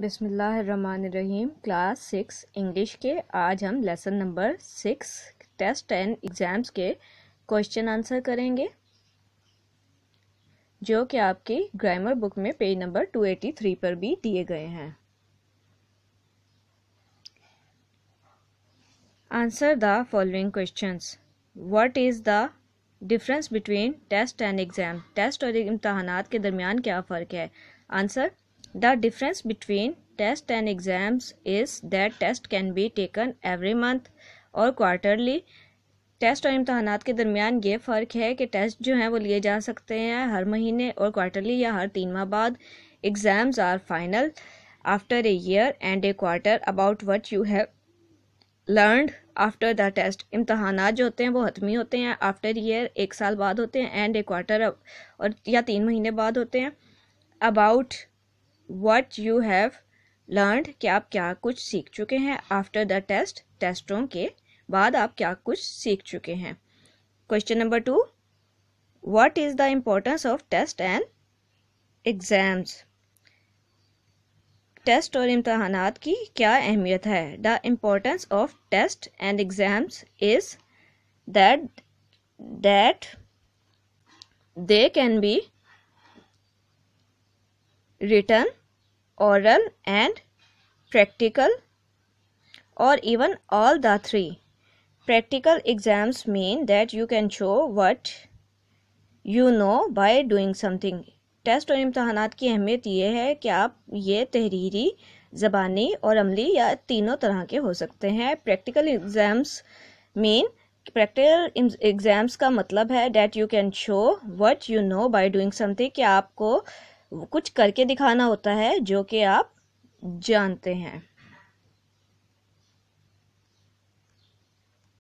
बिसमीम class six English के आज हम lesson number six test and exams के क्वेश्चन आंसर करेंगे जो कि आपकी ग्रामर बुक में पेज नंबर 283 पर भी दिए गए हैं answer the following questions what is the difference between test and exam test और इम्तहान के दरमियान क्या फ़र्क है answer The difference between test and exams is that test can be taken every month और quarterly. टेस्ट और इम्तहानात के दरमियान ये फ़र्क है कि टेस्ट जो हैं वो लिए जा सकते हैं हर महीने और क्वार्टरली या हर तीन माह बाद exams are final after a year and a quarter about what you have learn after the test इम्तहान जो होते हैं वो हतमी होते हैं आफ्टर ईयर एक साल बाद होते हैं एंड ए क्वार्टर और या तीन महीने बाद होते हैं about what you have learn कि आप क्या कुछ सीख चुके हैं आफ्टर द टेस्ट टेस्टों के बाद आप क्या कुछ सीख चुके हैं question number two what is the importance of test and exams test और इम्तहान की क्या अहमियत है the importance of test and exams is that that they can be written oral and practical or even all the three. Practical exams mean that you can show what you know by doing something test और इम्तहानात की अहमियत यह है कि आप ये तहरीरी ज़बानी और अमली या तीनों तरह के हो सकते हैं practical exams mean practical exams का मतलब है that you can show what you know by doing something कि आपको कुछ करके दिखाना होता है जो कि आप जानते हैं